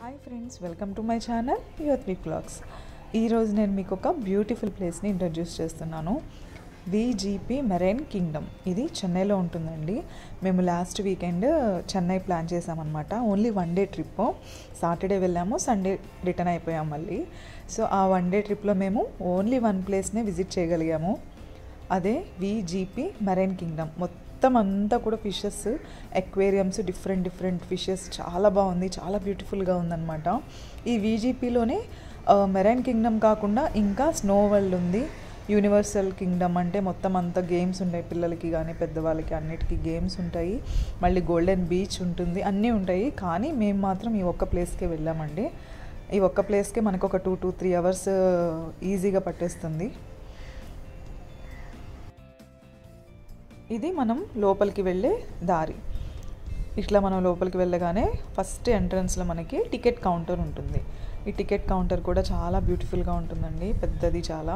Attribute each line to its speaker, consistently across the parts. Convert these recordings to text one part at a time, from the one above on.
Speaker 1: hi friends welcome to my channel your three clocks ఈరోజు నేను మీకు ఒక బ్యూటిఫుల్ ప్లేస్ని ఇంట్రడ్యూస్ చేస్తున్నాను విజీపీ మెరైన్ కింగ్డమ్ ఇది చెన్నైలో ఉంటుందండి మేము లాస్ట్ వీకెండ్ చెన్నై ప్లాన్ చేసామన్నమాట only one day trip Saturday వెళ్ళాము సండే రిటర్న్ అయిపోయాం మళ్ళీ సో ఆ వన్ డే ట్రిప్లో మేము ఓన్లీ వన్ ప్లేస్నే విజిట్ చేయగలిగాము అదే విజీపీ మెరైన్ కింగ్డమ్ మొత్తం మొత్తం అంతా కూడా fishes aquariums different different fishes చాలా బాగుంది చాలా బ్యూటిఫుల్గా ఉందన్నమాట ఈ వీజీపీలోనే మెరైన్ కింగ్డమ్ కాకుండా ఇంకా స్నో వరల్డ్ ఉంది యూనివర్సల్ కింగ్డమ్ అంటే మొత్తం అంతా గేమ్స్ ఉంటాయి పిల్లలకి కానీ పెద్దవాళ్ళకి అన్నిటికీ గేమ్స్ ఉంటాయి మళ్ళీ గోల్డెన్ బీచ్ ఉంటుంది అన్నీ ఉంటాయి కానీ మేము మాత్రం ఈ ఒక్క ప్లేస్కే వెళ్ళామండి ఈ ఒక్క ప్లేస్కే మనకు ఒక టూ టూ త్రీ అవర్స్ ఈజీగా పట్టేస్తుంది ఇది మనం లోపలికి వెళ్ళే దారి ఇట్లా మనం లోపలికి వెళ్ళగానే ఫస్ట్ ఎంట్రన్స్లో మనకి టికెట్ కౌంటర్ ఉంటుంది ఈ టికెట్ కౌంటర్ కూడా చాలా బ్యూటిఫుల్గా ఉంటుందండి పెద్దది చాలా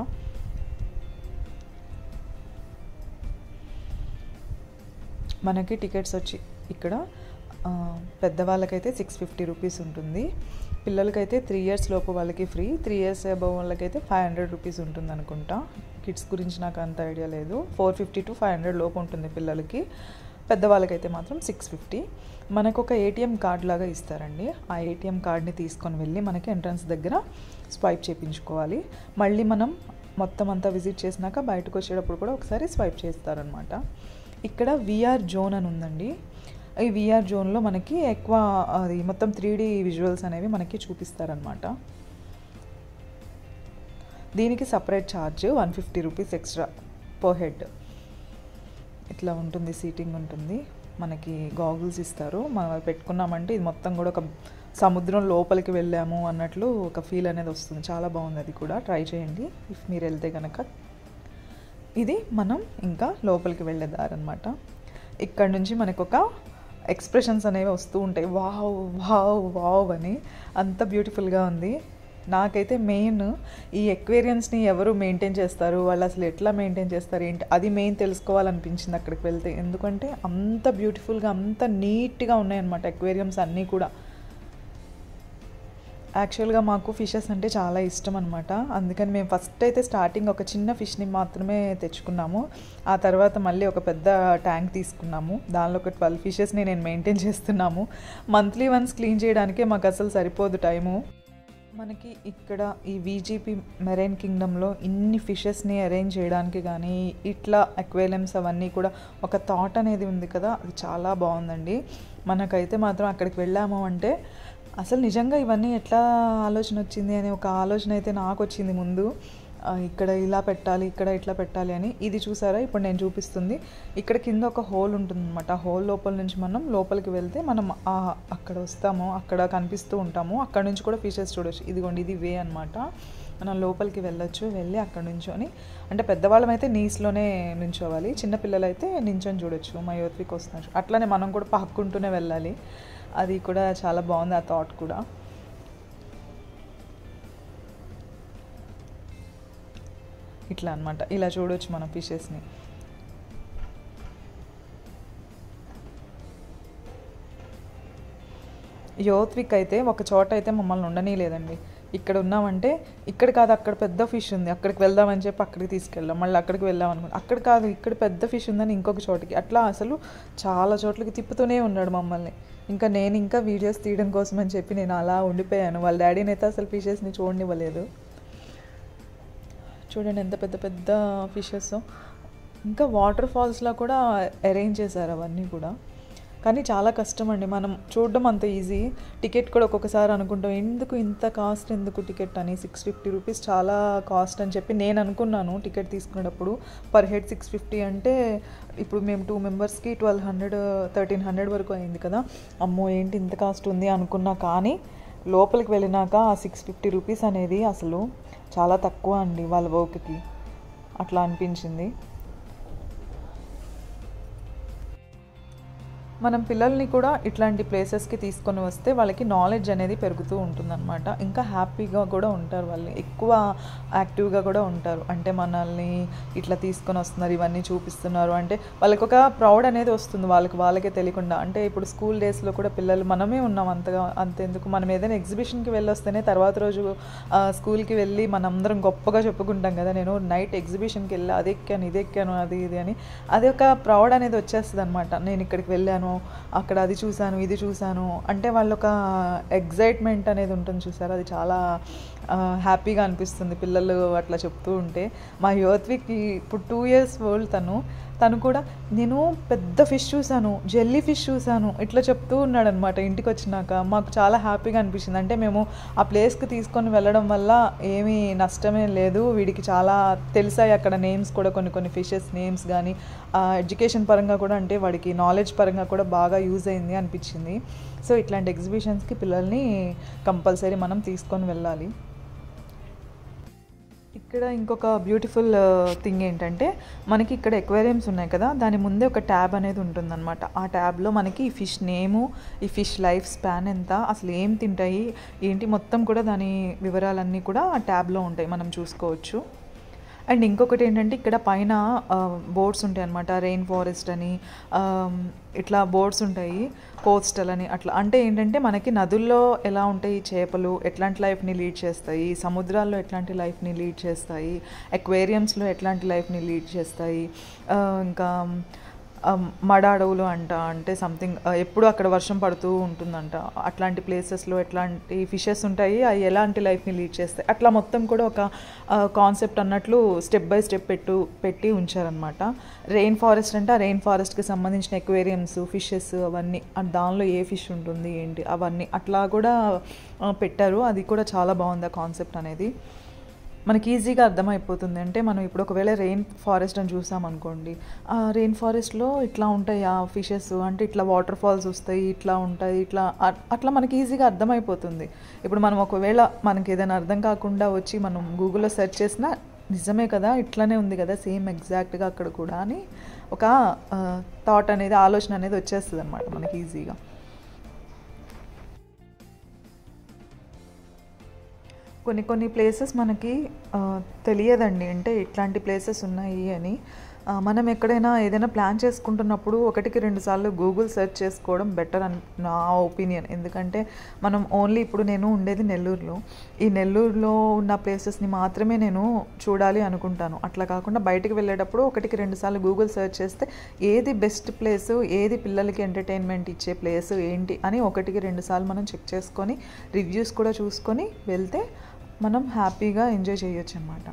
Speaker 1: మనకి టికెట్స్ వచ్చి ఇక్కడ పెద్దవాళ్ళకైతే సిక్స్ ఫిఫ్టీ రూపీస్ ఉంటుంది పిల్లలకైతే త్రీ ఇయర్స్ లోపు వాళ్ళకి ఫ్రీ త్రీ ఇయర్స్ అబౌవ్ వాళ్ళకైతే ఫైవ్ హండ్రెడ్ రూపీస్ ఉంటుంది అనుకుంటా కిడ్స్ గురించి నాకు అంత ఐడియా లేదు four fifty to five hundred లోపు ఉంటుంది పిల్లలకి పెద్దవాళ్ళకైతే మాత్రం సిక్స్ ఫిఫ్టీ మనకు ఒక ఏటీఎం కార్డ్ లాగా ఇస్తారండి ఆ ఏటీఎం కార్డ్ని తీసుకొని వెళ్ళి మనకి ఎంట్రన్స్ దగ్గర స్వైప్ చేయించుకోవాలి మళ్ళీ మనం మొత్తం అంతా విజిట్ చేసినాక బయటకు వచ్చేటప్పుడు కూడా ఒకసారి స్వైప్ చేస్తారనమాట ఇక్కడ విఆర్ జోన్ అని ఉందండి ఈ విఆర్ జోన్లో మనకి ఎక్కువ అది మొత్తం త్రీ డీ విజువల్స్ అనేవి మనకి చూపిస్తారనమాట దీనికి separate charge one fifty rupees extra per head ఇట్లా ఉంటుంది సీటింగ్ ఉంటుంది మనకి గాగుల్స్ ఇస్తారు మనం పెట్టుకున్నామంటే ఇది మొత్తం కూడా ఒక సముద్రం లోపలికి వెళ్ళాము అన్నట్లు ఒక ఫీల్ అనేది వస్తుంది చాలా బాగుంది అది కూడా ట్రై చేయండి ఇఫ్ మీరు వెళ్తే కనుక ఇది మనం ఇంకా లోపలికి వెళ్ళేదారనమాట ఇక్కడ నుంచి మనకు ఒక ఎక్స్ప్రెషన్స్ అనేవి వస్తూ ఉంటాయి వావ్ వావ్ వావ్ అని అంత బ్యూటిఫుల్గా ఉంది నాకైతే మెయిన్ ఈ ఎక్వేరియన్స్ని ఎవరు మెయింటైన్ చేస్తారు వాళ్ళు అసలు ఎట్లా మెయింటైన్ చేస్తారు ఏంటి అది మెయిన్ తెలుసుకోవాలనిపించింది అక్కడికి వెళ్తే ఎందుకంటే అంత బ్యూటిఫుల్గా అంత నీట్గా ఉన్నాయన్నమాట ఎక్వేరియమ్స్ అన్నీ కూడా యాక్చువల్గా మాకు ఫిషెస్ అంటే చాలా ఇష్టం అనమాట అందుకని మేము ఫస్ట్ అయితే స్టార్టింగ్ ఒక చిన్న ఫిష్ని మాత్రమే తెచ్చుకున్నాము ఆ తర్వాత మళ్ళీ ఒక పెద్ద ట్యాంక్ తీసుకున్నాము దానిలో ఒక ట్వెల్వ్ ఫిషెస్ని నేను మెయింటైన్ చేస్తున్నాము మంత్లీ వన్స్ క్లీన్ చేయడానికే మాకు అసలు సరిపోదు టైము మనకి ఇక్కడ ఈ వీజీపీ మెరైన్ కింగ్డమ్లో ఇన్ని ఫిషెస్ని అరేంజ్ చేయడానికి కానీ ఇట్లా అక్వేలియమ్స్ అవన్నీ కూడా ఒక థాట్ అనేది ఉంది కదా అది చాలా బాగుందండి మనకైతే మాత్రం అక్కడికి వెళ్ళాము అంటే అసలు నిజంగా ఇవన్నీ ఎట్లా ఆలోచన వచ్చింది అనే ఒక ఆలోచన అయితే నాకు వచ్చింది ముందు ఇక్కడ ఇలా పెట్టాలి ఇక్కడ ఇట్లా పెట్టాలి అని ఇది చూసారా ఇప్పుడు నేను చూపిస్తుంది ఇక్కడ కింద ఒక హోల్ ఉంటుందన్నమాట హోల్ లోపల నుంచి మనం లోపలికి వెళ్తే మనం అక్కడ వస్తాము అక్కడ కనిపిస్తూ ఉంటాము అక్కడ నుంచి కూడా ఫీచర్స్ చూడవచ్చు ఇదిగోండి ఇది వే అనమాట మనం లోపలికి వెళ్ళొచ్చు వెళ్ళి అక్కడ నుంచొని అంటే పెద్దవాళ్ళం అయితే నీస్లోనే నుంచోవాలి చిన్నపిల్లలైతే నించొని చూడొచ్చు మయోత్వికి వస్తున్నారు అట్లానే మనం కూడా పక్కుంటూనే వెళ్ళాలి అది కూడా చాలా బాగుంది ఆ థాట్ కూడా ఇట్లా అనమాట ఇలా చూడవచ్చు మన ఫిషెస్ని యోత్విక్ అయితే ఒక చోట అయితే మమ్మల్ని ఉండనీ లేదండి ఇక్కడ ఉన్నామంటే ఇక్కడ కాదు అక్కడ పెద్ద ఫిష్ ఉంది అక్కడికి వెళ్దామని చెప్పి అక్కడికి తీసుకెళ్ళాం మళ్ళీ అక్కడికి వెళ్దాం అనుకున్నాం అక్కడ కాదు ఇక్కడ పెద్ద ఫిష్ ఉందని ఇంకొక చోటికి అట్లా అసలు చాలా చోట్లకి తిప్పుతూనే ఉన్నాడు మమ్మల్ని ఇంకా నేను ఇంకా వీడియోస్ తీయడం కోసం అని చెప్పి నేను అలా ఉండిపోయాను వాళ్ళ డాడీని అయితే అసలు ఫిషెస్ని చూడనివ్వలేదు చూడండి ఎంత పెద్ద పెద్ద ఫిషెస్ ఇంకా వాటర్ ఫాల్స్లో కూడా అరేంజ్ చేశారు అవన్నీ కూడా కానీ చాలా కష్టం అండి మనం చూడడం అంత ఈజీ టికెట్ కూడా ఒక్కొక్కసారి అనుకుంటాం ఎందుకు ఇంత కాస్ట్ ఎందుకు టికెట్ అని సిక్స్ ఫిఫ్టీ రూపీస్ చాలా కాస్ట్ అని చెప్పి నేను అనుకున్నాను టికెట్ తీసుకునేటప్పుడు పర్ హెడ్ సిక్స్ ఫిఫ్టీ అంటే ఇప్పుడు మేము టూ మెంబర్స్కి ట్వెల్వ్ హండ్రెడ్ థర్టీన్ హండ్రెడ్ వరకు అయింది కదా అమ్మో ఏంటి ఇంత కాస్ట్ ఉంది అనుకున్నా కానీ లోపలికి వెళ్ళినాక ఆ సిక్స్ ఫిఫ్టీ రూపీస్ అనేది అసలు చాలా తక్కువ అండి వాళ్ళ వర్క్కి అట్లా అనిపించింది మనం పిల్లల్ని కూడా ఇట్లాంటి ప్లేసెస్కి తీసుకొని వస్తే వాళ్ళకి నాలెడ్జ్ అనేది పెరుగుతూ ఉంటుందన్నమాట ఇంకా హ్యాపీగా కూడా ఉంటారు వాళ్ళు ఎక్కువ యాక్టివ్గా కూడా ఉంటారు అంటే మనల్ని ఇట్లా తీసుకొని వస్తున్నారు ఇవన్నీ చూపిస్తున్నారు అంటే వాళ్ళకి ఒక ప్రౌడ్ అనేది వస్తుంది వాళ్ళకి వాళ్ళకే తెలియకుండా అంటే ఇప్పుడు స్కూల్ డేస్లో కూడా పిల్లలు మనమే ఉన్నాం అంతగా అంతెందుకు మనం ఏదైనా ఎగ్జిబిషన్కి వెళ్ళొస్తేనే తర్వాత రోజు స్కూల్కి వెళ్ళి మనందరం గొప్పగా చెప్పుకుంటాం కదా నేను నైట్ ఎగ్జిబిషన్కి వెళ్ళి అది ఎక్కాను ఇది ఎక్కాను అది ఇది అని అది ఒక ప్రౌడ్ అనేది వచ్చేస్తుంది అనమాట నేను ఇక్కడికి వెళ్ళాను అక్కడ అది చూశాను ఇది చూశాను అంటే వాళ్ళొక ఎగ్జైట్మెంట్ అనేది ఉంటుంది చూసారు అది చాలా హ్యాపీగా అనిపిస్తుంది పిల్లలు అట్లా చెప్తూ ఉంటే మా యువత్వికి ఇప్పుడు టూ ఇయర్స్ ఓల్డ్ తను తను కూడా నేను పెద్ద ఫిష్ చూశాను జెల్లీ ఫిష్ చూశాను ఇట్లా చెప్తూ ఉన్నాడు అనమాట ఇంటికి వచ్చినాక మాకు చాలా హ్యాపీగా అనిపించింది అంటే మేము ఆ ప్లేస్కి తీసుకొని వెళ్ళడం వల్ల ఏమీ నష్టమే లేదు వీడికి చాలా తెలిసాయి అక్కడ నేమ్స్ కూడా కొన్ని కొన్ని ఫిషెస్ నేమ్స్ కానీ ఎడ్యుకేషన్ పరంగా కూడా అంటే వాడికి నాలెడ్జ్ పరంగా కూడా బాగా యూజ్ అయింది అనిపించింది సో ఇట్లాంటి ఎగ్జిబిషన్స్కి పిల్లల్ని కంపల్సరీ మనం తీసుకొని వెళ్ళాలి ఇక్కడ ఇంకొక బ్యూటిఫుల్ థింగ్ uh, ఏంటంటే మనకి ఇక్కడ ఎక్వేరియమ్స్ ఉన్నాయి కదా దాని ముందే ఒక ట్యాబ్ అనేది ఉంటుందన్నమాట ఆ ట్యాబ్లో మనకి ఈ ఫిష్ నేము ఈ ఫిష్ లైఫ్ స్పాన్ ఎంత అసలు ఏం తింటాయి ఏంటి మొత్తం కూడా దాని వివరాలన్నీ కూడా ఆ ట్యాబ్లో ఉంటాయి మనం చూసుకోవచ్చు అండ్ ఇంకొకటి ఏంటంటే ఇక్కడ పైన బోర్డ్స్ ఉంటాయి అనమాట రెయిన్ ఫారెస్ట్ అని ఇట్లా బోర్డ్స్ ఉంటాయి కోస్టల్ అని అట్లా అంటే ఏంటంటే మనకి నదుల్లో ఎలా ఉంటాయి చేపలు ఎట్లాంటి లైఫ్ని లీడ్ చేస్తాయి సముద్రాల్లో ఎట్లాంటి లైఫ్ని లీడ్ చేస్తాయి ఎక్వేరియమ్స్లో ఎట్లాంటి లైఫ్ని లీడ్ చేస్తాయి ఇంకా మడ అడవులు అంట అంటే సంథింగ్ ఎప్పుడు అక్కడ వర్షం పడుతూ ఉంటుందంట అట్లాంటి ప్లేసెస్లో ఎట్లాంటి ఫిషెస్ ఉంటాయి అవి ఎలాంటి లైఫ్ని లీడ్ చేస్తాయి అట్లా మొత్తం కూడా ఒక కాన్సెప్ట్ అన్నట్లు స్టెప్ బై స్టెప్ పెట్టు పెట్టి ఉంచారనమాట రెయిన్ ఫారెస్ట్ అంటే ఆ రెయిన్ ఫారెస్ట్కి సంబంధించిన ఎక్వేరియమ్స్ ఫిషెస్ అవన్నీ దానిలో ఏ ఫిష్ ఉంటుంది ఏంటి అవన్నీ అట్లా కూడా పెట్టారు అది కూడా చాలా బాగుంది ఆ కాన్సెప్ట్ అనేది మనకి ఈజీగా అర్థమైపోతుంది అంటే మనం ఇప్పుడు ఒకవేళ రెయిన్ ఫారెస్ట్ అని చూసామనుకోండి ఆ రెయిన్ ఫారెస్ట్లో ఇట్లా ఉంటాయి ఆ ఫిషెస్ అంటే ఇట్లా వాటర్ ఫాల్స్ వస్తాయి ఇట్లా ఉంటాయి ఇట్లా అట్లా మనకి ఈజీగా అర్థమైపోతుంది ఇప్పుడు మనం ఒకవేళ మనకి ఏదైనా అర్థం కాకుండా వచ్చి మనం గూగుల్లో సెర్చ్ చేసినా నిజమే కదా ఇట్లానే ఉంది కదా సేమ్ ఎగ్జాక్ట్గా అక్కడ కూడా అని ఒక థాట్ అనేది ఆలోచన అనేది వచ్చేస్తుంది అనమాట మనకి ఈజీగా కొన్ని కొన్ని ప్లేసెస్ మనకి తెలియదండి అంటే ఇట్లాంటి ప్లేసెస్ ఉన్నాయి అని మనం ఎక్కడైనా ఏదైనా ప్లాన్ చేసుకుంటున్నప్పుడు ఒకటికి రెండు సార్లు గూగుల్ సెర్చ్ చేసుకోవడం బెటర్ అని నా ఒపీనియన్ ఎందుకంటే మనం ఓన్లీ ఇప్పుడు నేను ఉండేది నెల్లూరులో ఈ నెల్లూరులో ఉన్న ప్లేసెస్ని మాత్రమే నేను చూడాలి అనుకుంటాను అట్లా కాకుండా బయటికి వెళ్ళేటప్పుడు ఒకటికి రెండు సార్లు గూగుల్ సెర్చ్ చేస్తే ఏది బెస్ట్ ప్లేస్ ఏది పిల్లలకి ఎంటర్టైన్మెంట్ ఇచ్చే ప్లేస్ ఏంటి అని ఒకటికి రెండు సార్లు మనం చెక్ చేసుకొని రివ్యూస్ కూడా చూసుకొని వెళ్తే మనం హ్యాపీగా ఎంజాయ్ చేయొచ్చు అనమాట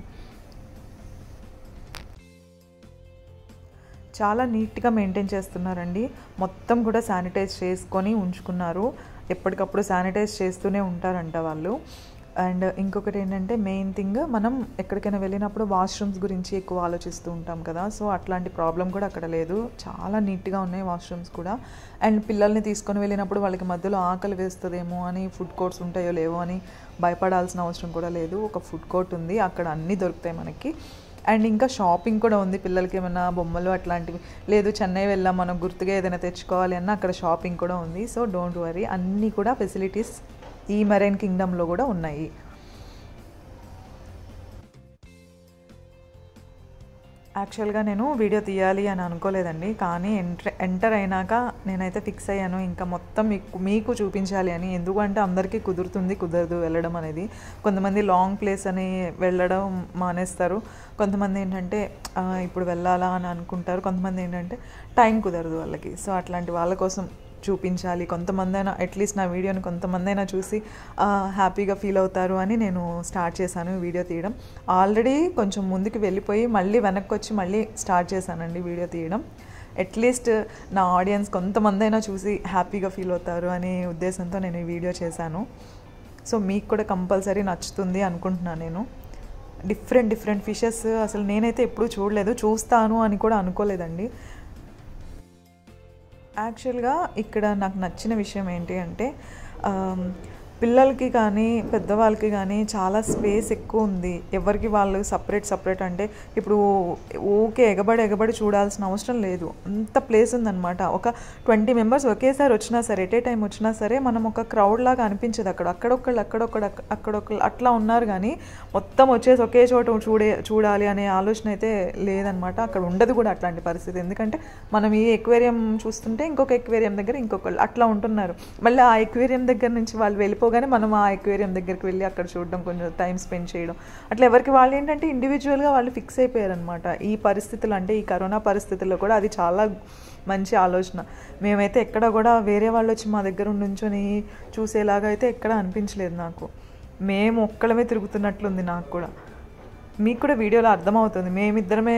Speaker 1: చాలా నీట్గా మెయింటైన్ చేస్తున్నారండి మొత్తం కూడా శానిటైజ్ చేసుకొని ఉంచుకున్నారు ఎప్పటికప్పుడు శానిటైజ్ చేస్తూనే ఉంటారంట వాళ్ళు అండ్ ఇంకొకటి ఏంటంటే మెయిన్ థింగ్ మనం ఎక్కడికైనా వెళ్ళినప్పుడు వాష్రూమ్స్ గురించి ఎక్కువ ఆలోచిస్తూ ఉంటాం కదా సో అట్లాంటి ప్రాబ్లం కూడా అక్కడ లేదు చాలా నీట్గా ఉన్నాయి వాష్రూమ్స్ కూడా అండ్ పిల్లల్ని తీసుకొని వెళ్ళినప్పుడు వాళ్ళకి మధ్యలో ఆకలి వేస్తుందేమో అని ఫుడ్ కోర్ట్స్ ఉంటాయో లేవో అని భయపడాల్సిన అవసరం కూడా లేదు ఒక ఫుడ్ కోర్ట్ ఉంది అక్కడ అన్నీ దొరుకుతాయి మనకి అండ్ ఇంకా షాపింగ్ కూడా ఉంది పిల్లలకి ఏమైనా బొమ్మలు అట్లాంటివి లేదు చెన్నై వెళ్ళాం మనం గుర్తుగా ఏదైనా తెచ్చుకోవాలి అన్న అక్కడ షాపింగ్ కూడా ఉంది సో డోంట్ వరీ అన్నీ కూడా ఫెసిలిటీస్ ఈ మెరైన్ కింగ్డమ్లో కూడా ఉన్నాయి యాక్చువల్గా నేను వీడియో తీయాలి అని అనుకోలేదండి కానీ ఎంటర్ ఎంటర్ అయినాక నేనైతే ఫిక్స్ అయ్యాను ఇంకా మొత్తం మీకు మీకు చూపించాలి అని ఎందుకంటే అందరికీ కుదురుతుంది కుదరదు వెళ్ళడం అనేది కొంతమంది లాంగ్ ప్లేస్ అని వెళ్ళడం మానేస్తారు కొంతమంది ఏంటంటే ఇప్పుడు వెళ్ళాలా అని అనుకుంటారు కొంతమంది ఏంటంటే టైం కుదరదు వాళ్ళకి సో అట్లాంటి వాళ్ళ కోసం చూపించాలి కొంతమందైనా అట్లీస్ట్ నా వీడియోని కొంతమందైనా చూసి హ్యాపీగా ఫీల్ అవుతారు అని నేను స్టార్ట్ చేశాను వీడియో తీయడం ఆల్రెడీ కొంచెం ముందుకు వెళ్ళిపోయి మళ్ళీ వెనక్కి వచ్చి మళ్ళీ స్టార్ట్ చేశానండి వీడియో తీయడం అట్లీస్ట్ నా ఆడియన్స్ కొంతమందైనా చూసి హ్యాపీగా ఫీల్ అవుతారు అనే ఉద్దేశంతో నేను ఈ వీడియో చేశాను సో మీకు కూడా కంపల్సరీ నచ్చుతుంది అనుకుంటున్నాను నేను డిఫరెంట్ డిఫరెంట్ ఫిషెస్ అసలు నేనైతే ఎప్పుడూ చూడలేదు చూస్తాను అని కూడా అనుకోలేదండి యాక్చువల్గా ఇక్కడ నాకు నచ్చిన విషయం ఏంటి అంటే పిల్లలకి కానీ పెద్దవాళ్ళకి కానీ చాలా స్పేస్ ఎక్కువ ఉంది ఎవరికి వాళ్ళు సపరేట్ సపరేట్ అంటే ఇప్పుడు ఓకే ఎగబడి ఎగబడి చూడాల్సిన అవసరం లేదు అంత ప్లేస్ ఉందన్నమాట ఒక ట్వంటీ మెంబర్స్ ఒకేసారి వచ్చినా సరే ఎట్ ఏ టైం వచ్చినా సరే మనం ఒక క్రౌడ్ లాగా అనిపించదు అక్కడ అక్కడొక్కళ్ళు అక్కడొక్కడు అక్కడొక్కళ్ళు అట్లా ఉన్నారు కానీ మొత్తం వచ్చేసి ఒకే చోట చూడే చూడాలి అనే ఆలోచన అయితే లేదనమాట అక్కడ ఉండదు కూడా అట్లాంటి పరిస్థితి ఎందుకంటే మనం ఈ ఎక్వేరియం చూస్తుంటే ఇంకొక ఎక్వేరియం దగ్గర ఇంకొకళ్ళు అట్లా ఉంటున్నారు మళ్ళీ ఆ ఎక్వేరియం దగ్గర నుంచి వాళ్ళు వెళ్ళిపో అయిపోగానే మనం ఆ ఎక్వేరియం దగ్గరికి వెళ్ళి అక్కడ చూడడం కొంచెం టైం స్పెండ్ చేయడం అట్లా ఎవరికి వాళ్ళు ఏంటంటే ఇండివిజువల్గా వాళ్ళు ఫిక్స్ అయిపోయారు అనమాట ఈ పరిస్థితులు అంటే ఈ కరోనా పరిస్థితుల్లో కూడా అది చాలా మంచి ఆలోచన మేమైతే ఎక్కడ కూడా వేరే వాళ్ళు వచ్చి మా దగ్గర నుంచొని చూసేలాగా అయితే ఎక్కడ అనిపించలేదు నాకు మేము ఒక్కడమే తిరుగుతున్నట్లుంది నాకు కూడా మీకు కూడా వీడియోలో అర్థమవుతుంది మేమిద్దరమే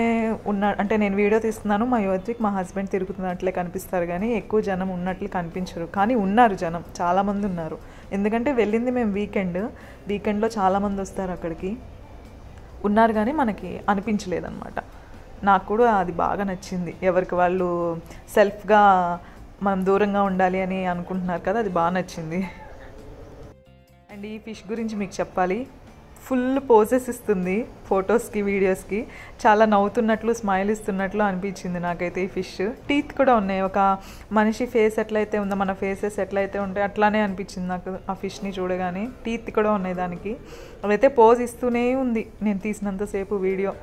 Speaker 1: ఉన్న అంటే నేను వీడియో తీస్తున్నాను మా యువతికి మా హస్బెండ్ తిరుగుతున్నట్లే కనిపిస్తారు కానీ ఎక్కువ జనం ఉన్నట్లు కనిపించరు కానీ ఉన్నారు జనం చాలామంది ఉన్నారు ఎందుకంటే వెళ్ళింది మేము వీకెండ్ వీకెండ్లో చాలామంది వస్తారు అక్కడికి ఉన్నారు కానీ మనకి అనిపించలేదన్నమాట నాకు కూడా అది బాగా నచ్చింది ఎవరికి వాళ్ళు సెల్ఫ్గా మనం దూరంగా ఉండాలి అని అనుకుంటున్నారు కదా అది బాగా నచ్చింది అండ్ ఈ ఫిష్ గురించి మీకు చెప్పాలి ఫుల్ పోజెస్ ఇస్తుంది ఫొటోస్కి వీడియోస్కి చాలా నవ్వుతున్నట్లు స్మైల్ ఇస్తున్నట్లు అనిపించింది నాకైతే ఈ ఫిష్ టీత్ కూడా ఉన్నాయి ఒక మనిషి ఫేస్ ఎట్లయితే ఉందో మన ఫేసెస్ ఎట్లయితే ఉంటాయి అట్లానే అనిపించింది నాకు ఆ ఫిష్ని చూడగానే టీత్ కూడా ఉన్నాయి దానికి అవైతే పోజ్ ఇస్తూనే ఉంది నేను తీసినంతసేపు వీడియో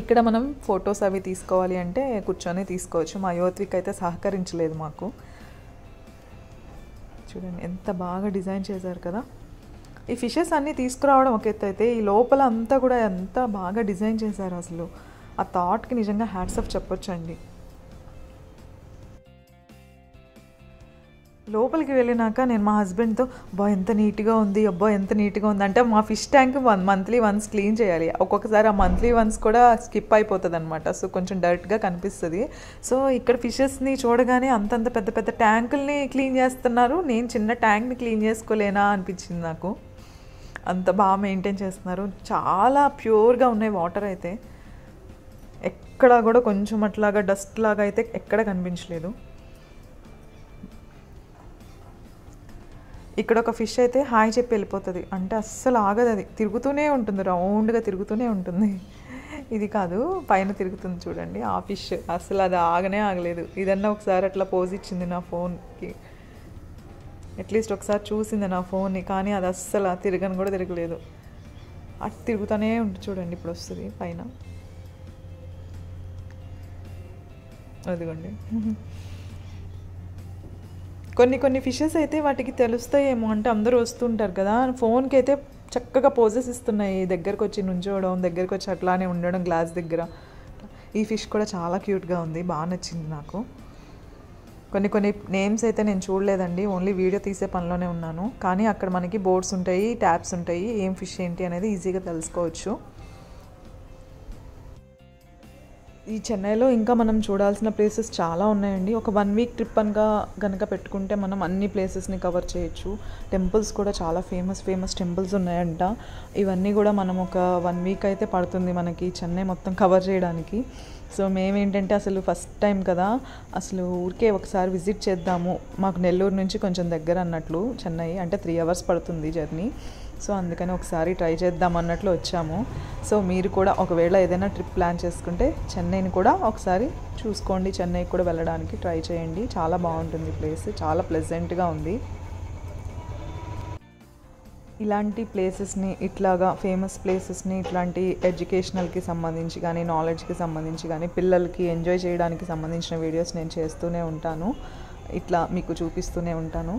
Speaker 1: ఇక్కడ మనం ఫొటోస్ అవి తీసుకోవాలి అంటే కూర్చొని తీసుకోవచ్చు మా యువత్విక్ అయితే సహకరించలేదు మాకు చూడండి ఎంత బాగా డిజైన్ చేశారు కదా ఈ ఫిషెస్ అన్నీ తీసుకురావడం ఒక ఎత్తు అయితే ఈ లోపల అంతా కూడా ఎంత బాగా డిజైన్ చేశారు అసలు ఆ థాట్కి నిజంగా హ్యాట్సప్ చెప్పొచ్చండి లోపలికి వెళ్ళినాక నేను మా హస్బెండ్తో అబ్బా ఎంత నీట్గా ఉంది అబ్బా ఎంత నీట్గా ఉంది అంటే మా fish tank one monthly once clean చేయాలి ఒక్కొక్కసారి ఆ మంత్లీ వన్స్ కూడా స్కిప్ అయిపోతుంది అనమాట సో కొంచెం డర్ట్గా కనిపిస్తుంది సో ఇక్కడ ఫిషెస్ని చూడగానే అంతంత పెద్ద పెద్ద ట్యాంకుల్ని క్లీన్ చేస్తున్నారు నేను చిన్న ట్యాంక్ని క్లీన్ చేసుకోలేనా అనిపించింది నాకు అంత బాగా మెయింటైన్ చేస్తున్నారు చాలా ప్యూర్గా ఉన్నాయి వాటర్ అయితే ఎక్కడా కూడా కొంచెం అట్లాగా డస్ట్ లాగా అయితే ఎక్కడ కనిపించలేదు ఇక్కడ ఒక ఫిష్ అయితే హాయ్ చెప్పి వెళ్ళిపోతుంది అంటే అస్సలు ఆగదు అది తిరుగుతూనే ఉంటుంది రౌండ్గా తిరుగుతూనే ఉంటుంది ఇది కాదు పైన తిరుగుతుంది చూడండి ఆ ఫిష్ అసలు అది ఆగనే ఆగలేదు ఇదన్నా ఒకసారి అట్లా పోజ్ ఇచ్చింది నా ఫోన్కి అట్లీస్ట్ ఒకసారి చూసింది నా ఫోన్ని కానీ అది అస్సలు తిరగని కూడా తిరగలేదు అటు తిరుగుతూనే ఉంటుంది చూడండి ఇప్పుడు వస్తుంది పైన అదిగోండి కొన్ని కొన్ని ఫిషెస్ అయితే వాటికి తెలుస్తాయేమో అంటే అందరూ వస్తుంటారు కదా ఫోన్కి అయితే చక్కగా పోజెస్ ఇస్తున్నాయి దగ్గరకు వచ్చి నుంచోవడం దగ్గరకు వచ్చి అట్లానే ఉండడం గ్లాస్ దగ్గర ఈ ఫిష్ కూడా చాలా క్యూట్గా ఉంది బాగా నచ్చింది నాకు కొన్ని కొన్ని నేమ్స్ అయితే నేను చూడలేదండి ఓన్లీ వీడియో తీసే పనిలోనే ఉన్నాను కానీ అక్కడ మనకి బోర్డ్స్ ఉంటాయి ట్యాబ్స్ ఉంటాయి ఏం ఫిష్ ఏంటి అనేది ఈజీగా తెలుసుకోవచ్చు ఈ చెన్నైలో ఇంకా మనం చూడాల్సిన ప్లేసెస్ చాలా ఉన్నాయండి ఒక వన్ వీక్ ట్రిప్ అనుక కనుక పెట్టుకుంటే మనం అన్ని ప్లేసెస్ని కవర్ చేయొచ్చు టెంపుల్స్ కూడా చాలా ఫేమస్ ఫేమస్ టెంపుల్స్ ఉన్నాయంట ఇవన్నీ కూడా మనం ఒక వన్ వీక్ అయితే పడుతుంది మనకి చెన్నై మొత్తం కవర్ చేయడానికి సో మేమేంటంటే అసలు ఫస్ట్ టైం కదా అసలు ఊరికే ఒకసారి విజిట్ చేద్దాము మాకు నెల్లూరు నుంచి కొంచెం దగ్గర అన్నట్లు చెన్నై అంటే త్రీ అవర్స్ పడుతుంది జర్నీ సో అందుకని ఒకసారి ట్రై చేద్దాం అన్నట్లు వచ్చాము సో మీరు కూడా ఒకవేళ ఏదైనా ట్రిప్ ప్లాన్ చేసుకుంటే చెన్నైని కూడా ఒకసారి చూసుకోండి చెన్నైకి కూడా వెళ్ళడానికి ట్రై చేయండి చాలా బాగుంటుంది ప్లేస్ చాలా ప్లెజెంట్గా ఉంది ఇలాంటి ప్లేసెస్ని ఇట్లాగా ఫేమస్ ప్లేసెస్ని ఇట్లాంటి ఎడ్యుకేషనల్కి సంబంధించి కానీ నాలెడ్జ్కి సంబంధించి కానీ పిల్లలకి ఎంజాయ్ చేయడానికి సంబంధించిన వీడియోస్ నేను చేస్తూనే ఉంటాను ఇట్లా మీకు చూపిస్తూనే ఉంటాను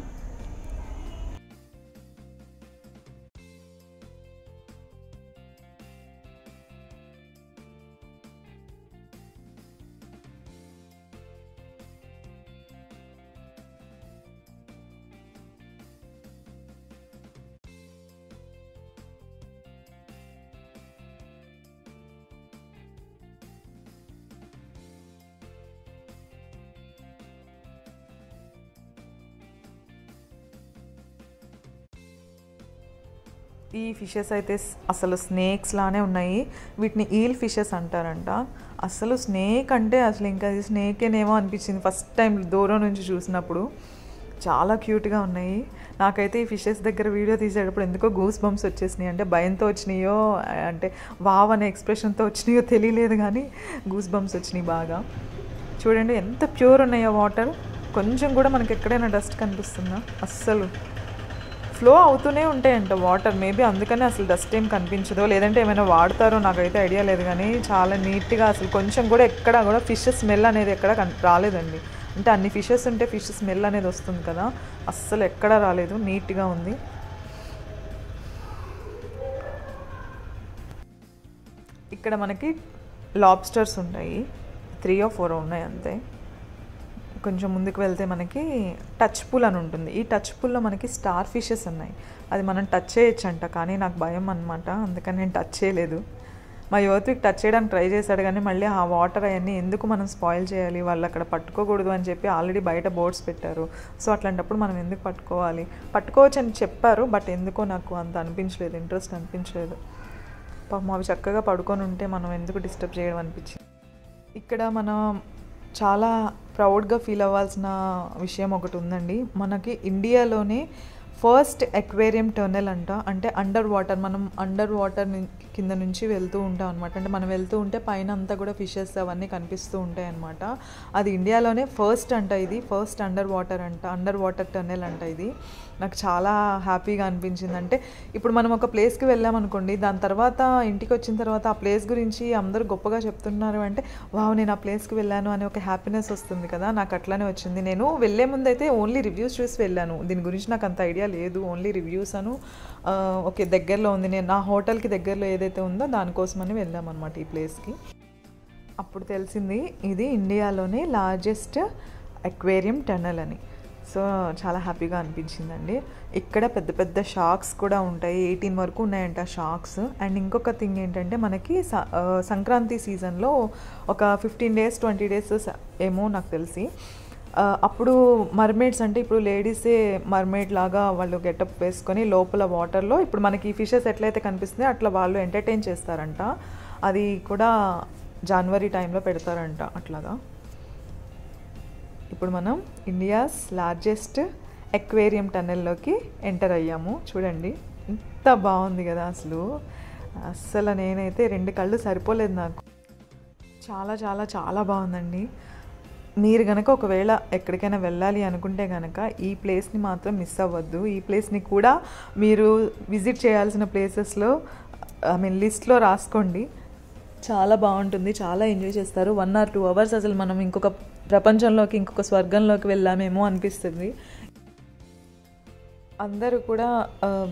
Speaker 1: ఫిషెస్ అయితే అసలు స్నేక్స్ లానే ఉన్నాయి వీటిని ఈల్ ఫిషెస్ అంటారంట అసలు స్నేక్ అంటే అసలు ఇంకా అది స్నేకేనేమో అనిపించింది ఫస్ట్ టైం దూరం నుంచి చూసినప్పుడు చాలా క్యూట్గా ఉన్నాయి నాకైతే ఈ ఫిషెస్ దగ్గర వీడియో తీసేటప్పుడు ఎందుకో గూస్ బంప్స్ వచ్చేసినాయి అంటే భయంతో వచ్చినాయో అంటే వావ్ అనే ఎక్స్ప్రెషన్తో వచ్చినాయో తెలియలేదు కానీ గూస్ బంప్స్ వచ్చినాయి బాగా చూడండి ఎంత ప్యూర్ ఉన్నాయో వాటర్ కొంచెం కూడా మనకి ఎక్కడైనా డస్ట్ కనిపిస్తుందా అస్సలు ఫ్లో అవుతూనే ఉంటాయంట వాటర్ మేబీ అందుకనే అసలు డస్ట్ ఏం కనిపించదో లేదంటే ఏమైనా వాడతారో నాకైతే ఐడియా లేదు కానీ చాలా నీట్గా అసలు కొంచెం కూడా ఎక్కడ కూడా ఫిష్ స్మెల్ అనేది ఎక్కడ రాలేదండి అంటే అన్ని ఫిషెస్ ఉంటే ఫిష్ స్మెల్ అనేది వస్తుంది కదా అస్సలు ఎక్కడ రాలేదు నీట్గా ఉంది ఇక్కడ మనకి లాబ్స్టర్స్ ఉంటాయి త్రీ ఆఫ్ ఫోర్ ఉన్నాయి అంతే కొంచెం ముందుకు వెళ్తే మనకి టచ్ పూల్ అని ఉంటుంది ఈ టచ్ పూల్లో మనకి స్టార్ ఫిషెస్ ఉన్నాయి అది మనం టచ్ చేయొచ్చు అంట కానీ నాకు భయం అనమాట అందుకని నేను టచ్ చేయలేదు మా యువతికి టచ్ చేయడానికి ట్రై చేశాడు కానీ మళ్ళీ ఆ వాటర్ అవన్నీ ఎందుకు మనం స్పాయిల్ చేయాలి వాళ్ళు అక్కడ పట్టుకోకూడదు అని చెప్పి ఆల్రెడీ బయట బోర్డ్స్ పెట్టారు సో అట్లాంటప్పుడు మనం ఎందుకు పట్టుకోవాలి పట్టుకోవచ్చు అని చెప్పారు బట్ ఎందుకో నాకు అంత అనిపించలేదు ఇంట్రెస్ట్ అనిపించలేదు పాపం అవి చక్కగా పడుకొని ఉంటే మనం ఎందుకు డిస్టర్బ్ చేయడం అనిపించింది ఇక్కడ మనం చాలా ప్రౌడ్గా ఫీల్ అవ్వాల్సిన విషయం ఒకటి ఉందండి మనకి ఇండియాలోనే ఫస్ట్ ఎక్వేరియం టర్నెల్ అంట అంటే అండర్ వాటర్ మనం అండర్ వాటర్ కింద నుంచి వెళ్తూ ఉంటాం అనమాట అంటే మనం వెళ్తూ ఉంటే పైన అంతా కూడా ఫిషెస్ అవన్నీ కనిపిస్తూ ఉంటాయి అనమాట అది ఇండియాలోనే ఫస్ట్ అంట ఇది ఫస్ట్ అండర్ వాటర్ అంట అండర్ వాటర్ టర్నెల్ అంట ఇది నాకు చాలా హ్యాపీగా అనిపించింది అంటే ఇప్పుడు మనం ఒక ప్లేస్కి అనుకోండి దాని తర్వాత ఇంటికి వచ్చిన తర్వాత ఆ ప్లేస్ గురించి అందరూ గొప్పగా చెప్తున్నారు అంటే వావ్ నేను ఆ ప్లేస్కి వెళ్ళాను అనే ఒక హ్యాపీనెస్ వస్తుంది కదా నాకు అట్లానే వచ్చింది నేను వెళ్ళే ముందు అయితే ఓన్లీ రివ్యూస్ చూసి వెళ్ళాను దీని గురించి నాకు అంత ఐడియా లేదు ఓన్లీ రివ్యూస్ అను ఓకే దగ్గరలో ఉంది నేను నా హోటల్కి దగ్గరలో ఏదైతే ఉందో దానికోసమని అనమాట ఈ ప్లేస్కి అప్పుడు తెలిసింది ఇది ఇండియాలోనే లార్జెస్ట్ అక్వేరియం టనల్ అని సో చాలా హ్యాపీగా అనిపించిందండి ఇక్కడ పెద్ద పెద్ద షాక్స్ కూడా ఉంటాయి ఎయిటీన్ వరకు ఉన్నాయంట షాక్స్ అండ్ ఇంకొక థింగ్ ఏంటంటే మనకి సంక్రాంతి సీజన్లో ఒక ఫిఫ్టీన్ డేస్ ట్వంటీ డేస్ ఏమో నాకు తెలిసి అప్పుడు మర్మేడ్స్ అంటే ఇప్పుడు లేడీసే మర్మేడ్ లాగా వాళ్ళు గెటప్ వేసుకొని లోపల వాటర్లో ఇప్పుడు మనకి ఫిషెస్ ఎట్లయితే కనిపిస్తుందో అట్లా వాళ్ళు ఎంటర్టైన్ చేస్తారంట అది కూడా జనవరి టైంలో పెడతారంట అట్లాగా ఇప్పుడు మనం ఇండియాస్ లార్జెస్ట్ ఎక్వేరియం టన్నెల్లోకి ఎంటర్ అయ్యాము చూడండి ఎంత బాగుంది కదా అసలు అస్సలు నేనైతే రెండు కళ్ళు సరిపోలేదు నాకు చాలా చాలా చాలా బాగుందండి మీరు కనుక ఒకవేళ ఎక్కడికైనా వెళ్ళాలి అనుకుంటే కనుక ఈ ప్లేస్ని మాత్రం మిస్ అవ్వద్దు ఈ ప్లేస్ని కూడా మీరు విజిట్ చేయాల్సిన ప్లేసెస్లో ఐ మీన్ లిస్ట్లో రాసుకోండి చాలా బాగుంటుంది చాలా ఎంజాయ్ చేస్తారు వన్ ఆర్ టూ అవర్స్ అసలు మనం ఇంకొక ప్రపంచంలోకి ఇంకొక స్వర్గంలోకి వెళ్ళామేమో అనిపిస్తుంది అందరూ కూడా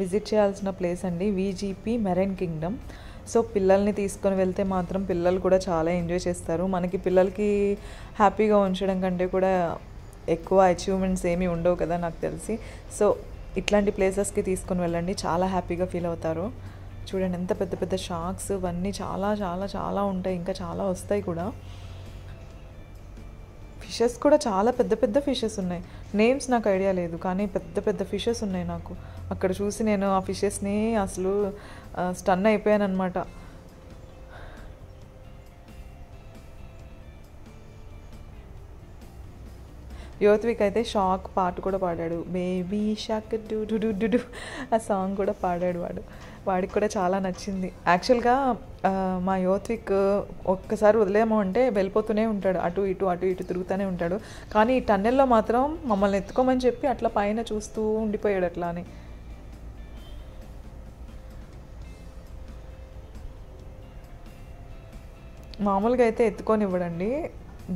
Speaker 1: విజిట్ చేయాల్సిన ప్లేస్ అండి వీజీపీ మెరైన్ కింగ్డమ్ సో పిల్లల్ని తీసుకొని వెళ్తే మాత్రం పిల్లలు కూడా చాలా ఎంజాయ్ చేస్తారు మనకి పిల్లలకి హ్యాపీగా ఉంచడం కంటే కూడా ఎక్కువ అచీవ్మెంట్స్ ఏమీ ఉండవు కదా నాకు తెలిసి సో ఇట్లాంటి ప్లేసెస్కి తీసుకొని వెళ్ళండి చాలా హ్యాపీగా ఫీల్ అవుతారు చూడండి ఎంత పెద్ద పెద్ద షాక్స్ ఇవన్నీ చాలా చాలా చాలా ఉంటాయి ఇంకా చాలా వస్తాయి కూడా ఫిషెస్ కూడా చాలా పెద్ద పెద్ద ఫిషెస్ ఉన్నాయి నేమ్స్ నాకు ఐడియా లేదు కానీ పెద్ద పెద్ద ఫిషెస్ ఉన్నాయి నాకు అక్కడ చూసి నేను ఆ ఫిషెస్ని అసలు స్టన్ అయిపోయాను అనమాట యోత్విక్ అయితే షాక్ పాట కూడా పాడాడు baby shark doo doo doo doo ఆ సాంగ్ కూడా పాడాడు వాడు వాడికి కూడా చాలా నచ్చింది యాక్చువల్గా మా యోత్విక్ ఒక్కసారి వదిలేమో అంటే వెళ్ళిపోతూనే ఉంటాడు అటు ఇటు అటు ఇటు తిరుగుతూనే ఉంటాడు కానీ ఈ టన్నెల్లో మాత్రం మమ్మల్ని ఎత్తుకోమని చెప్పి అట్లా పైన చూస్తూ ఉండిపోయాడు అట్లా అని మామూలుగా అయితే ఎత్తుకొని ఇవ్వడండి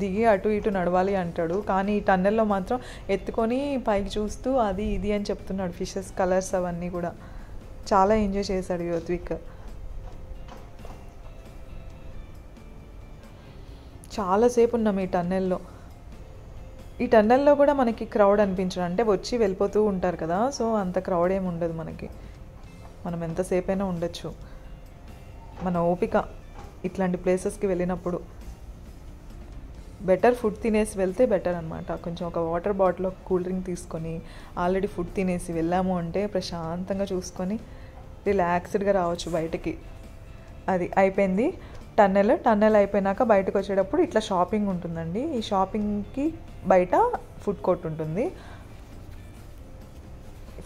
Speaker 1: దిగి అటు ఇటు నడవాలి అంటాడు కానీ ఈ టన్నెల్లో మాత్రం ఎత్తుకొని పైకి చూస్తూ అది ఇది అని చెప్తున్నాడు ఫిషెస్ కలర్స్ అవన్నీ కూడా చాలా ఎంజాయ్ చేశాడు యోత్విక్ చాలాసేపు ఉన్నాం ఈ టన్నెల్లో ఈ టన్నెల్లో కూడా మనకి క్రౌడ్ అనిపించడం అంటే వచ్చి వెళ్ళిపోతూ ఉంటారు కదా సో అంత క్రౌడ్ ఏమి ఉండదు మనకి మనం ఎంతసేపైనా ఉండొచ్చు మన ఓపిక ఇట్లాంటి ప్లేసెస్కి వెళ్ళినప్పుడు బెటర్ ఫుడ్ తినేసి వెళ్తే బెటర్ అనమాట కొంచెం ఒక వాటర్ బాటిల్ ఒక కూల్ డ్రింక్ తీసుకొని ఆల్రెడీ ఫుడ్ తినేసి వెళ్ళాము అంటే ప్రశాంతంగా చూసుకొని రిలాక్స్డ్గా రావచ్చు బయటకి అది అయిపోయింది టన్నెల్ టన్నెల్ అయిపోయినాక బయటకు వచ్చేటప్పుడు ఇట్లా షాపింగ్ ఉంటుందండి ఈ షాపింగ్కి బయట ఫుడ్ కోర్ట్ ఉంటుంది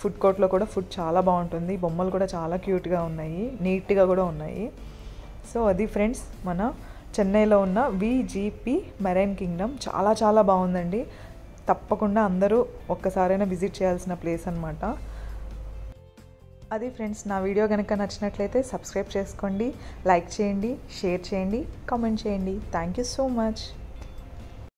Speaker 1: ఫుడ్ కోర్ట్లో కూడా ఫుడ్ చాలా బాగుంటుంది బొమ్మలు కూడా చాలా క్యూట్గా ఉన్నాయి నీట్గా కూడా ఉన్నాయి సో అది ఫ్రెండ్స్ మన చెన్నైలో ఉన్న విజిపి మెరైన్ కింగ్డమ్ చాలా చాలా బాగుందండి తప్పకుండా అందరూ ఒక్కసారైనా విజిట్ చేయాల్సిన ప్లేస్ అనమాట అది ఫ్రెండ్స్ నా వీడియో కనుక నచ్చినట్లయితే సబ్స్క్రైబ్ చేసుకోండి లైక్ చేయండి షేర్ చేయండి కామెంట్ చేయండి థ్యాంక్ యూ సో మచ్